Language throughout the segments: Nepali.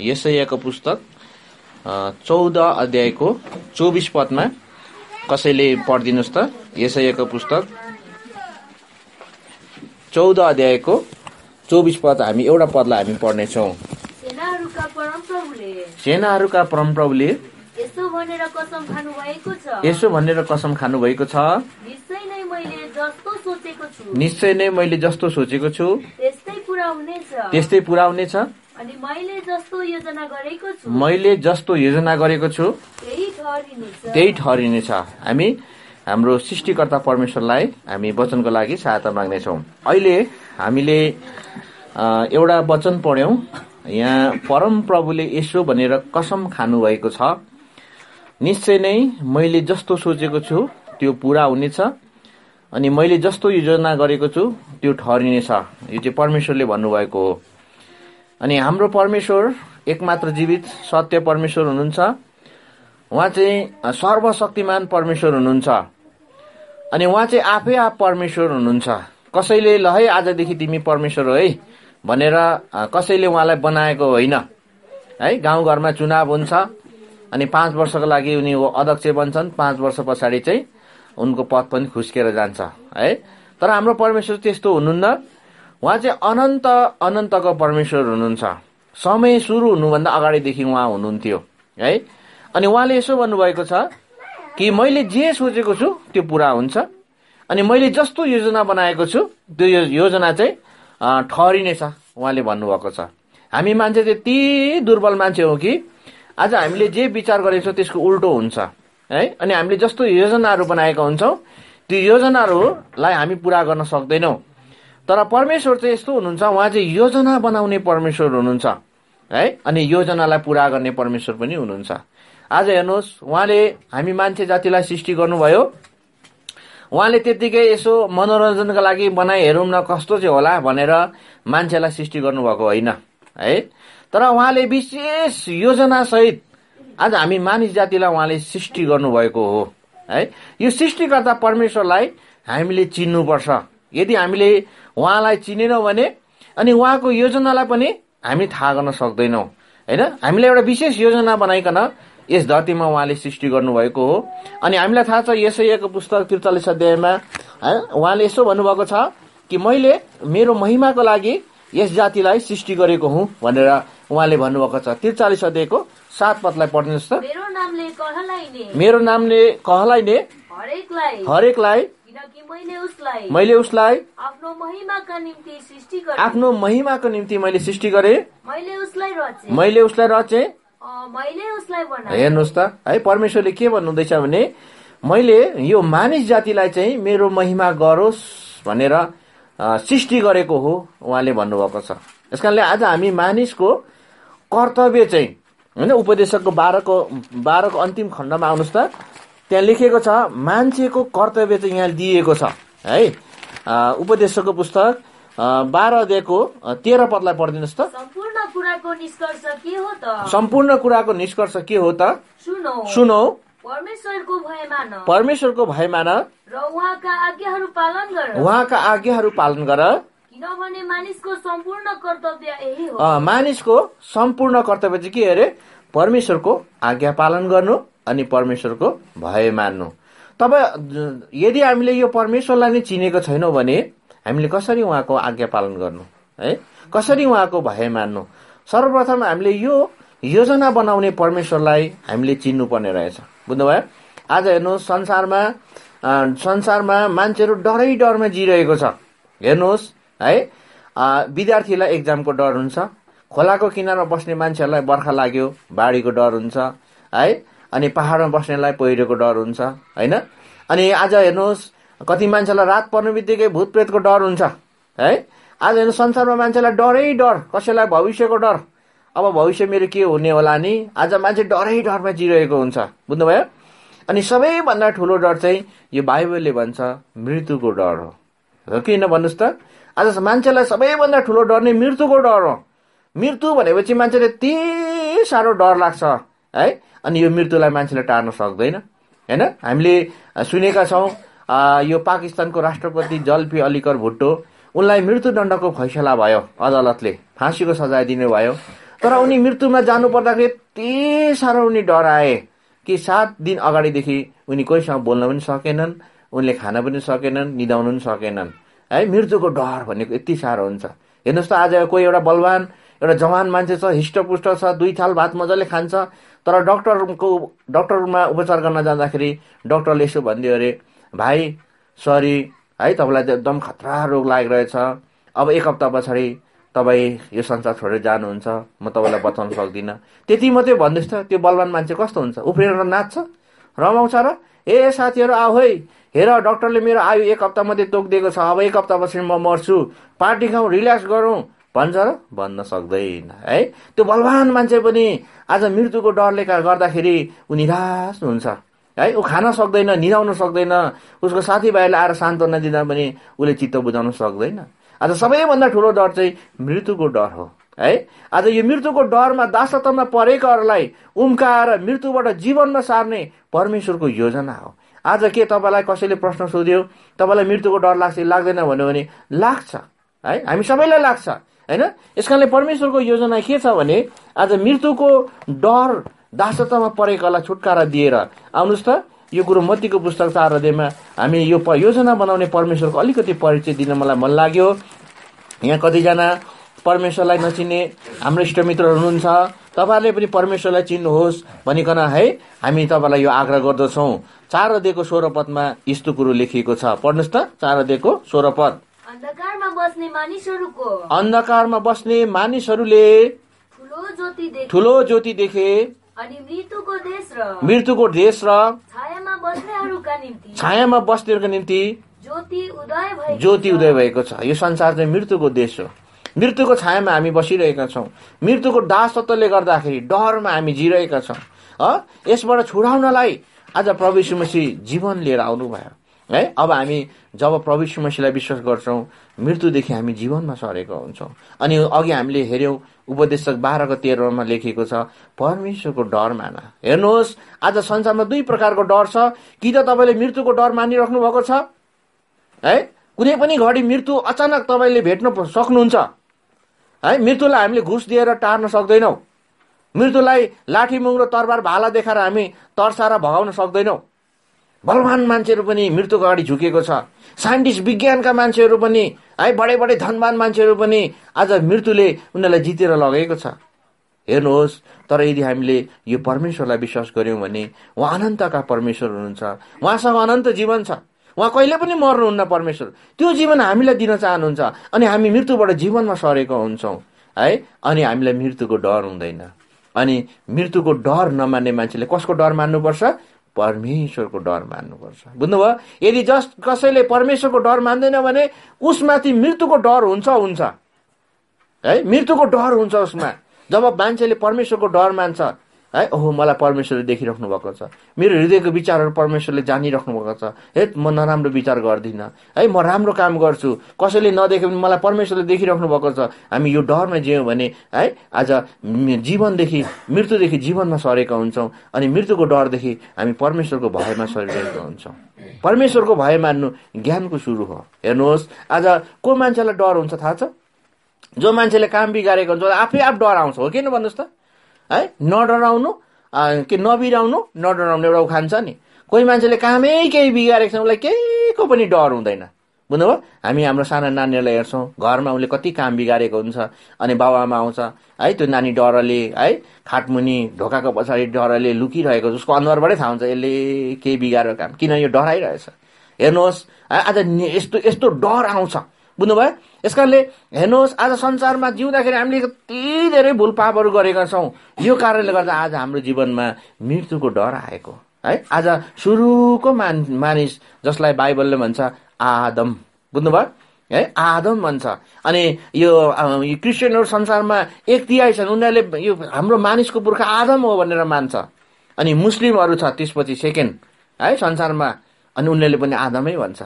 यसैयाको पुस्तक चौध अध्यायको चौबिस पदमा कसैले पढिदिनुहोस् त यसैयाको पुस्तक चौध अध्यायको चौबिस पद हामी एउटा पदलाई हामी पढ्नेछौँ सेनाहरूका परमप्रभुले यसो भनेर कसम खानु भएको छ निश्चय नै मैले जस्तो सोचेको छु त्यस्तै पुरा हुनेछ मैले जस्तो योजना गरेको छु त्यही ठहरिनेछ हामी हाम्रो सृष्टिकर्ता परमेश्वरलाई हामी वचनको लागि सहायता माग्नेछौँ अहिले हामीले एउटा वचन पढ्यौँ यहाँ परम प्रभुले यसो भनेर कसम खानुभएको छ निश्चय नै मैले जस्तो सोचेको छु त्यो पुरा हुनेछ अनि मैले जस्तो योजना गरेको छु त्यो ठहरिनेछ यो चाहिँ परमेश्वरले भन्नुभएको हो अनि हाम्रो परमेश्वर एकमात्र जीवित सत्य परमेश्वर हुनुहुन्छ उहाँ चाहिँ सर्वशक्तिमान परमेश्वर हुनुहुन्छ अनि उहाँ चाहिँ आफै आफ परमेश्वर हुनुहुन्छ कसैले ल है आजदेखि तिमी परमेश्वर हो है भनेर कसैले उहाँलाई बनाएको होइन है गाउँघरमा चुनाव हुन्छ अनि पाँच वर्षको लागि उनी अध्यक्ष बन्छन् पाँच वर्ष पछाडि चाहिँ उनको पद पनि खुस्केर जान्छ है तर हाम्रो परमेश्वर त्यस्तो हुनुहुन्न उहाँ चाहिँ अनन्त अनन्तको परमेश्वर हुनुहुन्छ समय सुरु हुनुभन्दा अगाडिदेखि उहाँ हुनुहुन्थ्यो है अनि उहाँले यसो भन्नुभएको छ कि मैले जे सोचेको छु त्यो पुरा हुन्छ अनि मैले जस्तो योजना बनाएको छु त्यो योजना चाहिँ ठहरिनेछ उहाँले भन्नुभएको छ हामी मान्छे यति दुर्बल मान्छे हो कि आज हामीले जे विचार गरेको छौँ त्यसको उल्टो हुन्छ है अनि हामीले जस्तो योजनाहरू बनाएका हुन्छौँ त्यो योजनाहरूलाई हामी पुरा गर्न सक्दैनौँ तर परमेश्वर चाहिँ यस्तो हुनुहुन्छ उहाँ चाहिँ योजना बनाउने परमेश्वर हुनुहुन्छ है अनि योजनालाई पुरा गर्ने परमेश्वर पनि हुनुहुन्छ आज हेर्नुहोस् उहाँले हामी मान्छे जातिलाई सृष्टि गर्नुभयो उहाँले त्यत्तिकै यसो मनोरञ्जनका लागि बनाइ हेरौँ न कस्तो चाहिँ होला भनेर मान्छेलाई सृष्टि गर्नुभएको होइन है तर उहाँले विशेष योजनासहित आज हामी मानिस जातिलाई उहाँले सृष्टि गर्नुभएको हो है यो सृष्टिकर्ता परमेश्वरलाई हामीले चिन्नुपर्छ यदि हामीले उहाँलाई चिनेनौँ भने अनि उहाँको योजनालाई पनि हामी थाहा गर्न सक्दैनौँ होइन हामीलाई एउटा विशेष योजना बनाइकन यस धरतीमा उहाँले सृष्टि गर्नुभएको हो अनि हामीलाई थाहा छ यसैको पुस्तक त्रिचालिस अध्यायमा उहाँले यसो भन्नुभएको छ कि मैले मेरो महिमाको लागि यस जातिलाई सृष्टि गरेको हुँ भनेर उहाँले भन्नुभएको छ त्रिचालिस अध्यायको सात पदलाई पढ्नुहोस् त मेरो नामले कहलाइने हरेकलाई मैले उसलाई आफ्नो महिमाको निम्ति मैले सृष्टि गरे मैले उसलाई रचे हेर्नुहोस् त है परमेश्वरले के भन्नुहुँदैछ भने मैले यो मानिस जातिलाई चाहिँ मेरो महिमा गरोस् भनेर सृष्टि गरेको हो उहाँले भन्नुभएको छ यस कारणले आज हामी मानिसको कर्तव्य चाहिँ होइन उपदेशकको बाह्रको बाह्रको अन्तिम खण्डमा आउनुहोस् त त्यहाँ लेखिएको छ मान्छेको कर्तव्य चाहिँ यहाँ दिएको छ है उपदेशको पुस्तक बाह्र अध्यायको तेह्र पदलाई पढिदिनुहोस् त सम्पूर्ण कुराको निष्कर्ष के हो त सम्पूर्ण कुराको निष्कर्ष के हो त सुनौ सुनौ परमेश्वरको भय मान परमेश्वरको भय मान र उहाँका आज्ञाहरू पालन गर उहाँका आज्ञाहरू पालन गर किनभने मानिसको सम्पूर्ण कर्तव्य यही हो मानिसको सम्पूर्ण कर्तव्य चाहिँ के अरे परमेश्वरको आज्ञा पालन गर्नु अनि परमेश्वरको भय मान्नु तब यदि हामीले यो परमेश्वरलाई नै चिनेको छैनौँ भने हामीले कसरी उहाँको आज्ञा पालन गर्नु है कसरी उहाँको भय मान्नु सर्वप्रथम हामीले यो योजना बनाउने परमेश्वरलाई हामीले चिन्नुपर्ने रहेछ बुझ्नुभयो आज हेर्नुहोस् संसारमा संसारमा मान्छेहरू डरै डरमा जिरहेको छ हेर्नुहोस् है विद्यार्थीलाई एक्जामको डर हुन्छ खोलाको किनारमा बस्ने मान्छेहरूलाई बर्खा लाग्यो बाढीको डर हुन्छ है अनि पहाडमा बस्नेलाई पहिरोको डर हुन्छ होइन अनि आज हेर्नुहोस् कति मान्छेलाई रात पर्ने बित्तिकै भूत प्रेतको डर हुन्छ है आज हेर्नु संसारमा मान्छेलाई डरै डर कसैलाई भविष्यको डर अब भविष्य मेरो के हुने होला नि आज मान्छे डरै डरमा जिरहेको हुन्छ बुझ्नुभयो अनि सबैभन्दा ठुलो डर चाहिँ यो बाइबलले भन्छ मृत्युको डर हो हो किन भन्नुहोस् त आज मान्छेलाई सबैभन्दा ठुलो डर नै मृत्युको डर हो मृत्यु भनेपछि मान्छेले यति साह्रो डर लाग्छ है अनि यो मृत्युलाई मान्छेले टार्न सक्दैन होइन हामीले सुनेका छौँ यो पाकिस्तानको राष्ट्रपति जल्पी अलिकर भुट्टो उनलाई मृत्युदण्डको फैसला भयो अदालतले फाँसीको सजाय दिने भयो तर उनी मृत्युमा जानुपर्दाखेरि यति साह्रो उनी डराए कि सात दिन अगाडिदेखि उनी कोहीसँग बोल्न पनि सकेनन् उनले खान पनि सकेनन् निदाउनु पनि सकेनन् है मृत्युको डर भनेको यति साह्रो हुन्छ हेर्नुहोस् त आज कोही एउटा बलवान एउटा जवान मान्छे छ हिष्टपुष्ट छ दुई थाल भात मजाले खान्छ तर डक्टरको डक्टरमा उपचार गर्न जाँदाखेरि डक्टरले यसो भनिदियो अरे भाइ सरी है तपाईँलाई त एकदम खतरा रोग लागिरहेछ अब एक हप्ता पछाडि तपाईँ यो संसार छोडेर जानुहुन्छ म तपाईँलाई बचाउन सक्दिनँ त्यति मात्रै भन्दैछ त त्यो बलवान मान्छे कस्तो हुन्छ उफ्रेर नाच्छ रमाउँछ र ए साथीहरू आऊ है हेर डक्टरले मेरो आयु एक हप्ता मात्रै तोकिदिएको छ अब एक हप्ता पछाडि म मर्छु पार्टी खाउँ रिल्याक्स गरौँ भन्छ र भन्न सक्दैन है त्यो बलवान मान्छे पनि आज मृत्युको डरले गर्दाखेरि ऊ निराश हुन्छ है ऊ खान सक्दैन निधाउन सक्दैन उसको साथीभाइहरूले आएर सान्त्वना दिँदा पनि उसले चित्त बुझाउन सक्दैन आज सबैभन्दा ठुलो डर चाहिँ मृत्युको डर हो है आज यो मृत्युको डरमा दासत्वमा परेकाहरूलाई उम्काएर मृत्युबाट जीवनमा सार्ने परमेश्वरको योजना हो आज के तपाईँलाई कसैले प्रश्न सोध्यो तपाईँलाई मृत्युको डर लाग्छ लाग्दैन भन्यो भने लाग्छ है हामी सबैलाई लाग्छ होइन यस कारणले परमेश्वरको योजना के छ भने आज मृत्युको डर दासतामा परेकालाई छुटकारा दिएर आउनुहोस् त यो कुरो मतीको पुस्तक चार हृदयमा हामी यो प योजना बनाउने परमेश्वरको अलिकति परिचय दिन मलाई मन लाग्यो यहाँ कतिजना परमेश्वरलाई नचिन्ने हाम्रो इष्टमित्रहरू हुनुहुन्छ तपाईँहरूले पनि परमेश्वरलाई चिन्नुहोस् भनिकन है हामी तपाईँलाई यो आग्रह गर्दछौँ चार अध्ययको स्वरपदमा यस्तो कुरो लेखिएको छ पढ्नुहोस् त चार अध्ययको स्वरपद बस्ने मानिसहरूको अन्धकारमा बस्ने मानिसहरूले ठुलो ज्योति देखे ज्योति देखे अनि मृत्युको देश र मृत्युको देश र छायामा छायामा बस्नेहरूको निम्ति ज्योति उदय भएको ज्योति उदय भएको छ यो संसार चाहिँ मृत्युको देश हो मृत्युको छायामा हामी बसिरहेका छौँ मृत्युको दासत्वले गर्दाखेरि डरमा हामी जिरहेका छौँ यसबाट छुडाउनलाई आज प्रभु जीवन लिएर आउनुभयो है अब हामी जब प्रभु मसीलाई विश्वास गर्छौँ मृत्युदेखि हामी जीवनमा सरेको हुन्छौँ अनि अघि हामीले हेऱ्यौँ उपदेशक बाह्रको तेह्रमा लेखिएको छ परमेश्वरको डर मान हेर्नुहोस् आज संसारमा दुई प्रकारको डर छ कि त तपाईँले मृत्युको डर मानिराख्नु भएको छ है कुनै पनि घडी मृत्यु अचानक तपाईँले भेट्न सक्नुहुन्छ है मृत्युलाई हामीले घुस दिएर टार्न सक्दैनौँ मृत्युलाई लाठी र तरबार भाला देखाएर हामी तर्साएर भगाउन सक्दैनौँ बलवान मान्छेहरू पनि मृत्युको अगाडि झुकेको छ साइन्टिस्ट विज्ञानका मान्छेहरू पनि है बडे बडे धनवान मान्छेहरू पनि आज मृत्युले उनीहरूलाई जितेर लगेको छ हेर्नुहोस् तर यदि हामीले यो परमेश्वरलाई विश्वास गऱ्यौँ भने उहाँ अनन्तका परमेश्वर हुनुहुन्छ उहाँसँग अनन्त जीवन छ उहाँ कहिले पनि मर्नुहुन्न परमेश्वर त्यो जीवन हामीलाई दिन चाहनुहुन्छ अनि हामी मृत्युबाट जीवनमा सरेको हुन्छौँ है अनि हामीलाई मृत्युको डर हुँदैन अनि मृत्युको डर नमान्ने मान्छेले कसको डर मान्नुपर्छ परमेश्वरको डर मान्नुपर्छ बुझ्नुभयो यदि जस कसैले परमेश्वरको डर मान्दैन भने उसमाथि मृत्युको डर हुन्छ हुन्छ है मृत्युको डर हुन्छ उसमा जब मान्छेले परमेश्वरको डर मान्छ है ओहो मलाई परमेश्वरले देखिराख्नु भएको छ मेरो हृदयको विचारहरू परमेश्वरले जानिराख्नु भएको छ हेत म नराम्रो विचार गर्दिनँ है म राम्रो काम गर्छु कसैले नदेखे पनि मलाई परमेश्वरले देखिराख्नु भएको छ हामी यो डरमा जियौँ भने है आज जीवनदेखि मृत्युदेखि जीवनमा सरेका हुन्छौँ अनि मृत्युको डरदेखि हामी परमेश्वरको भयमा सरिरहेका हुन्छौँ परमेश्वरको भय मान्नु ज्ञानको सुरु हो हेर्नुहोस् आज को मान्छेलाई डर हुन्छ थाहा छ जो मान्छेले काम बिगारेको हुन्छ आफै आफ डर आउँछ हो किन भन्नुहोस् त है नडराउनु के नबिराउनु नडराउनु एउटा उखान छ नि कोही मान्छेले कामै केही बिगारेको छ उसलाई केहीको पनि डर हुँदैन बुझ्नुभयो हामी हाम्रो साना नानीहरूलाई हेर्छौँ घरमा उसले कति काम बिगारेको हुन्छ अनि बाबाआमा आउँछ है त्यो नानी डरले है खाटमुनि ढोकाको पछाडि डरले लुकिरहेको उसको अनुहारबाटै थाहा हुन्छ यसले केही बिगारेको काम किन यो डराइरहेछ हेर्नुहोस् आज यस्तो यस्तो डर आउँछ बुझ्नुभयो यस कारणले हेर्नुहोस् आज संसारमा जिउँदाखेरि हामीले यति धेरै भुल पापहरू गरेका छौँ यो कारणले गर्दा आज हाम्रो जीवनमा मृत्युको डर आएको है आज सुरुको मान मानिस जसलाई बाइबलले भन्छ आदम बुझ्नुभयो है आदम भन्छ अनि यो क्रिस्चियनहरू संसारमा एक तिहाई छन् उनीहरूले यो हाम्रो मानिसको पुर्खा आदम हो भनेर मान्छ अनि मुस्लिमहरू छ त्यसपछि सेकेन्ड है संसारमा अनि उनीहरूले पनि आदमै भन्छ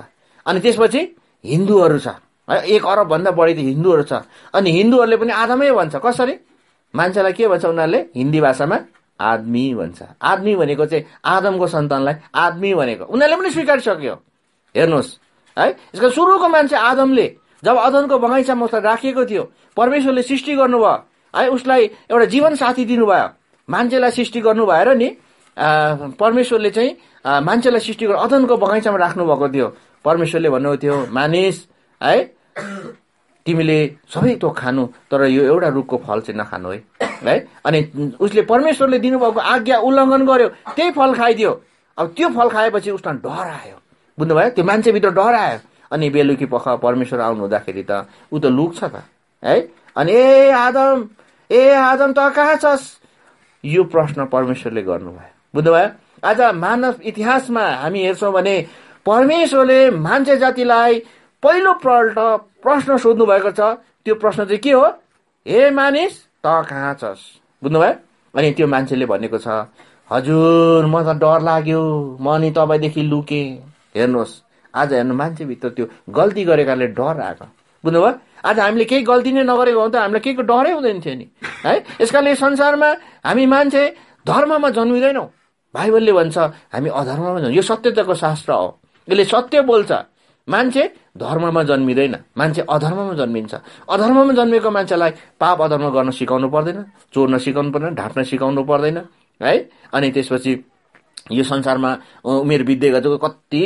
अनि त्यसपछि हिन्दूहरू छ है एक अरबभन्दा बढी त हिन्दूहरू छ अनि हिन्दूहरूले पनि आदमै भन्छ कसरी मान्छेलाई के भन्छ उनीहरूले हिन्दी भाषामा आदमी भन्छ आदमी भनेको चाहिँ आदमको सन्तानलाई आदमी भनेको उनीहरूले पनि स्वीकारिसक्यो हेर्नुहोस् है यसको सुरुको मान्छे आदमले जब अदनको बगैँचामा उसलाई राखिएको थियो परमेश्वरले सृष्टि गर्नुभयो है उसलाई एउटा जीवन साथी दिनुभयो मान्छेलाई सृष्टि गर्नु भएर नि परमेश्वरले चाहिँ मान्छेलाई सृष्टि गर्नु अदनको बगैँचामा राख्नुभएको थियो परमेश्वरले भन्नुभएको थियो मानिस है तिमीले सबै थोक खानु तर यो एउटा रुखको फल चाहिँ नखानु है है अनि उसले परमेश्वरले दिनुभएको आज्ञा उल्लङ्घन गर्यो त्यही फल खाइदियो अब त्यो फल खाएपछि उसलाई डर आयो बुझ्नुभयो त्यो मान्छेभित्र डर आयो अनि बेलुकी पख परमेश्वर आउनु हुँदाखेरि त ऊ त लुक्छ त है अनि ए आदम ए आदम त कहाँ छस् यो प्रश्न परमेश्वरले गर्नुभयो बुझ्नुभयो आज मानव इतिहासमा हामी हेर्छौँ भने परमेश्वरले मान्छे जातिलाई पहिलोपल्ट प्रश्न सोध्नु भएको छ त्यो प्रश्न चाहिँ के हो हे मानिस त कहाँ छस् बुझ्नुभयो अनि त्यो मान्छेले भनेको छ हजुर म त डर लाग्यो म नि तपाईँदेखि लुकेँ हेर्नुहोस् आज हेर्नु मान्छेभित्र त्यो गल्ती गरेकाले डर आएको बुझ्नुभयो आज हामीले केही गल्ती नै नगरेको हो त हामीलाई केही डरै हुँदैन थियो नि है यस कारणले संसारमा हामी मान्छे धर्ममा जन्मिँदैनौँ बाइबलले भन्छ हामी अधर्ममा जन्म यो सत्यताको शास्त्र हो यसले सत्य बोल्छ मान्छे धर्ममा जन्मिँदैन मान्छे अधर्ममा जन्मिन्छ अधर्ममा जन्मेको मान्छेलाई पाप अधर्म गर्न सिकाउनु पर्दैन चोर्न सिकाउनु पर्दैन ढाँट्न सिकाउनु पर्दैन है अनि त्यसपछि यो संसारमा उमेर बित्दै गएको कति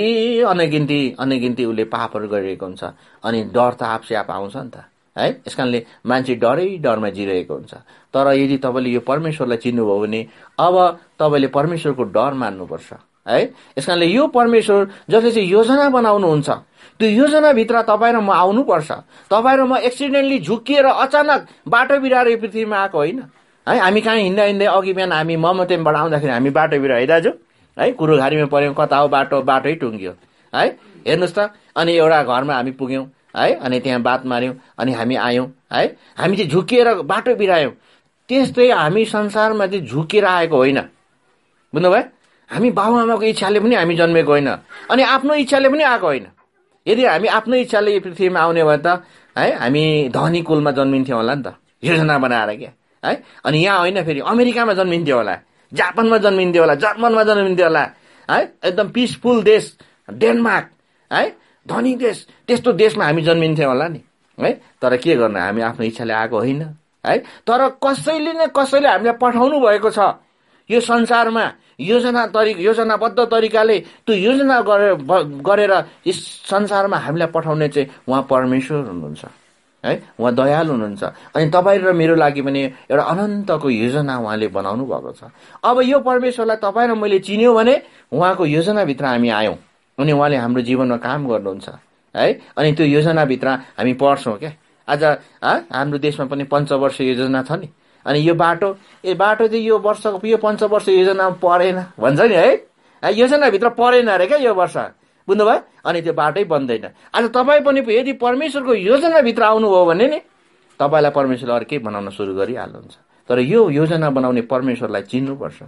अनगिन्ती अनगिन्ती उसले पापहरू गरिरहेको हुन्छ अनि डर त आफसे आप आउँछ नि त है यस कारणले मान्छे डरै डरमा जिरहेको हुन्छ तर यदि तपाईँले यो परमेश्वरलाई चिन्नुभयो भने अब तपाईँले परमेश्वरको डर मान्नुपर्छ है यस यो परमेश्वर जसले चाहिँ योजना बनाउनुहुन्छ त्यो योजनाभित्र तपाईँ र म आउनुपर्छ तपाईँ र म एक्सिडेन्टली झुक्किएर अचानक बाटो बिराएर यो पृथ्वीमा आएको होइन है हामी कहाँ हिँड्दा हिँड्दै अघि बिहान हामी ममतेमबाट आउँदाखेरि हामी बाटो बिरा है दाजु है कुरोघारीमा पऱ्यौँ कता हो बाटो बाटै टुङ्गियो है हेर्नुहोस् त अनि एउटा घरमा हामी पुग्यौँ है अनि त्यहाँ बात माऱ्यौँ अनि हामी आयौँ है हामी चाहिँ झुकिएर बाटो बिरायौँ त्यस्तै हामी संसारमा चाहिँ झुकिएर आएको होइन बुझ्नुभयो हामी बाबुआमाको इच्छाले पनि हामी जन्मेको होइन अनि आफ्नो इच्छाले पनि आएको होइन यदि हामी आफ्नो इच्छाले यो पृथ्वीमा आउने भए त है हामी धनी कुलमा जन्मिन्थ्यौँ होला नि त योजना बनाएर क्या है अनि यहाँ होइन फेरि अमेरिकामा जन्मिन्थ्यो होला जापानमा जन्मिन्थ्यो होला जर्मनमा जन्मिन्थ्यो होला है एकदम पिसफुल देश डेनमार्क है धनी देश त्यस्तो देशमा हामी जन्मिन्थ्यौँ होला नि है तर के गर्नु हामी आफ्नो इच्छाले आएको होइन है तर कसैले नै कसैले हामीलाई पठाउनु भएको छ यो संसारमा योजना तरि योजनाबद्ध तरिकाले त्यो योजना गरेर गरेर यस संसारमा हामीलाई पठाउने चाहिँ उहाँ परमेश्वर हुनुहुन्छ है उहाँ दयाल हुनुहुन्छ अनि तपाईँ र मेरो लागि पनि एउटा अनन्तको योजना उहाँले बनाउनु भएको छ अब यो परमेश्वरलाई तपाईँ र मैले चिन्यो भने उहाँको योजनाभित्र हामी आयौँ अनि उहाँले हाम्रो जीवनमा काम गर्नुहुन्छ है अनि त्यो योजनाभित्र हामी पढ्छौँ क्या आज हाम्रो देशमा पनि पञ्चवर्षीय योजना छ नि अनि यो बाटो ए बाटो चाहिँ यो वर्षको यो पञ्चवर्ष योजनामा परेन भन्छ नि है योजनाभित्र परेन अरे क्या यो वर्ष बुझ्नुभयो अनि त्यो बाटै बन्दैन आज तपाईँ पनि यदि परमेश्वरको योजनाभित्र आउनुभयो भने नि तपाईँलाई परमेश्वरले अर्कै बनाउन सुरु गरिहाल्नुहुन्छ तर यो योजना बनाउने परमेश्वरलाई चिन्नुपर्छ